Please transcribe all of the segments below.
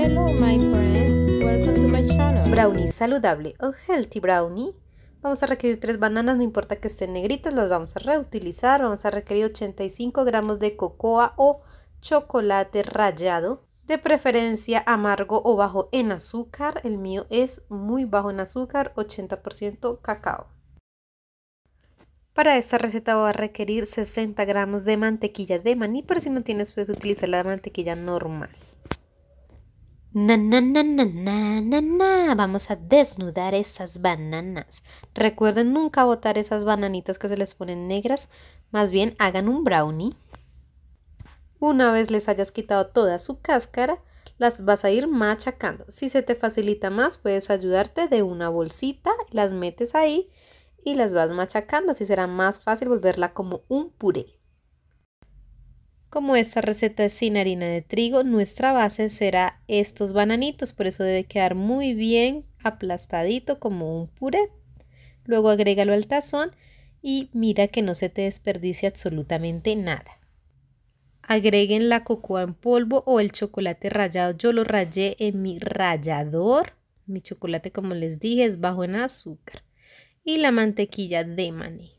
Hello my friends, welcome to my channel. Brownie saludable o healthy brownie. Vamos a requerir tres bananas, no importa que estén negritas, las vamos a reutilizar. Vamos a requerir 85 gramos de cocoa o chocolate rallado, de preferencia amargo o bajo en azúcar. El mío es muy bajo en azúcar, 80% cacao. Para esta receta voy a requerir 60 gramos de mantequilla de maní, pero si no tienes puedes utilizar la mantequilla normal. Na, na, na, na, na, na, na. Vamos a desnudar esas bananas. Recuerden nunca botar esas bananitas que se les ponen negras. Más bien hagan un brownie. Una vez les hayas quitado toda su cáscara, las vas a ir machacando. Si se te facilita más, puedes ayudarte de una bolsita, las metes ahí y las vas machacando. Así será más fácil volverla como un puré. Como esta receta es sin harina de trigo, nuestra base será estos bananitos, por eso debe quedar muy bien aplastadito como un puré. Luego agrégalo al tazón y mira que no se te desperdicie absolutamente nada. Agreguen la cocoa en polvo o el chocolate rallado. Yo lo rallé en mi rallador. Mi chocolate, como les dije, es bajo en azúcar. Y la mantequilla de maní.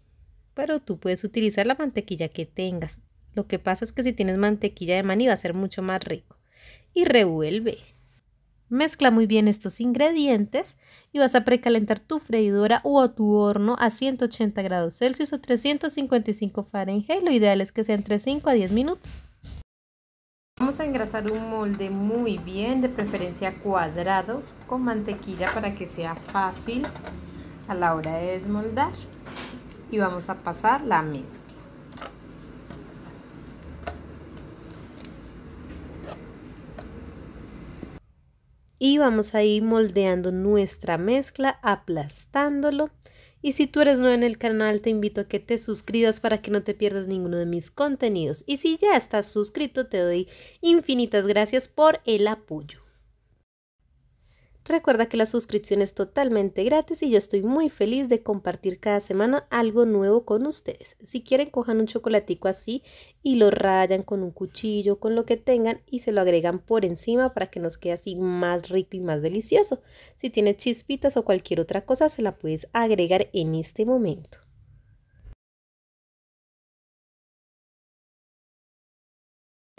Pero tú puedes utilizar la mantequilla que tengas. Lo que pasa es que si tienes mantequilla de maní va a ser mucho más rico. Y revuelve. Mezcla muy bien estos ingredientes y vas a precalentar tu freidora o tu horno a 180 grados Celsius o 355 Fahrenheit. Lo ideal es que sea entre 5 a 10 minutos. Vamos a engrasar un molde muy bien, de preferencia cuadrado, con mantequilla para que sea fácil a la hora de desmoldar. Y vamos a pasar la mezcla. y vamos a ir moldeando nuestra mezcla, aplastándolo. Y si tú eres nuevo en el canal, te invito a que te suscribas para que no te pierdas ninguno de mis contenidos. Y si ya estás suscrito, te doy infinitas gracias por el apoyo. Recuerda que la suscripción es totalmente gratis y yo estoy muy feliz de compartir cada semana algo nuevo con ustedes. Si quieren, cojan un chocolatico así y lo rayan con un cuchillo, con lo que tengan y se lo agregan por encima para que nos quede así más rico y más delicioso. Si tiene chispitas o cualquier otra cosa, se la puedes agregar en este momento.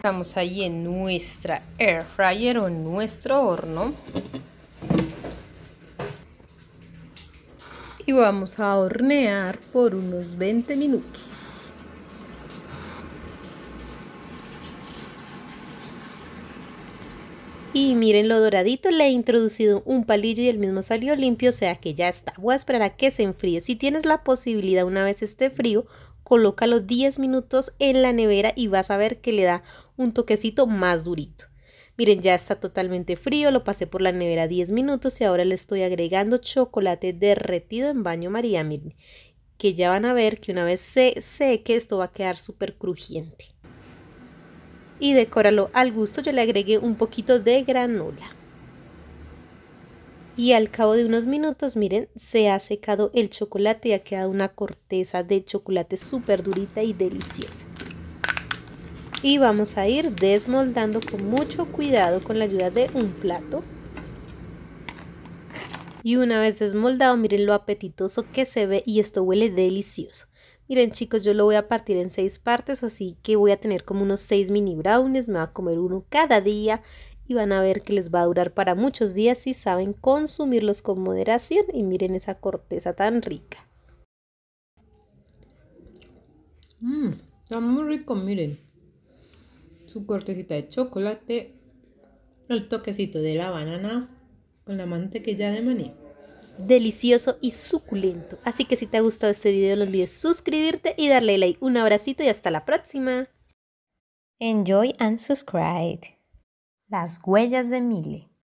Estamos ahí en nuestra air fryer o nuestro horno. y vamos a hornear por unos 20 minutos. Y miren lo doradito, le he introducido un palillo y el mismo salió limpio, o sea que ya está. Voy a esperar a que se enfríe. Si tienes la posibilidad una vez esté frío, colócalo 10 minutos en la nevera y vas a ver que le da un toquecito más durito. Miren, ya está totalmente frío, lo pasé por la nevera 10 minutos y ahora le estoy agregando chocolate derretido en baño María, miren, que ya van a ver que una vez se seque esto va a quedar súper crujiente. Y decóralo al gusto, yo le agregué un poquito de granola. Y al cabo de unos minutos, miren, se ha secado el chocolate y ha quedado una corteza de chocolate súper durita y deliciosa y vamos a ir desmoldando con mucho cuidado con la ayuda de un plato. Y una vez desmoldado, miren lo apetitoso que se ve y esto huele delicioso. Miren chicos, yo lo voy a partir en seis partes, así que voy a tener como unos seis mini brownies, me va a comer uno cada día y van a ver que les va a durar para muchos días si saben consumirlos con moderación y miren esa corteza tan rica. Mmm, está muy rico, miren su cortecita de chocolate, el toquecito de la banana con la mantequilla de maní. Delicioso y suculento. Así que si te ha gustado este video, no olvides suscribirte y darle like. Un abracito y hasta la próxima. Enjoy and subscribe. Las huellas de Mile.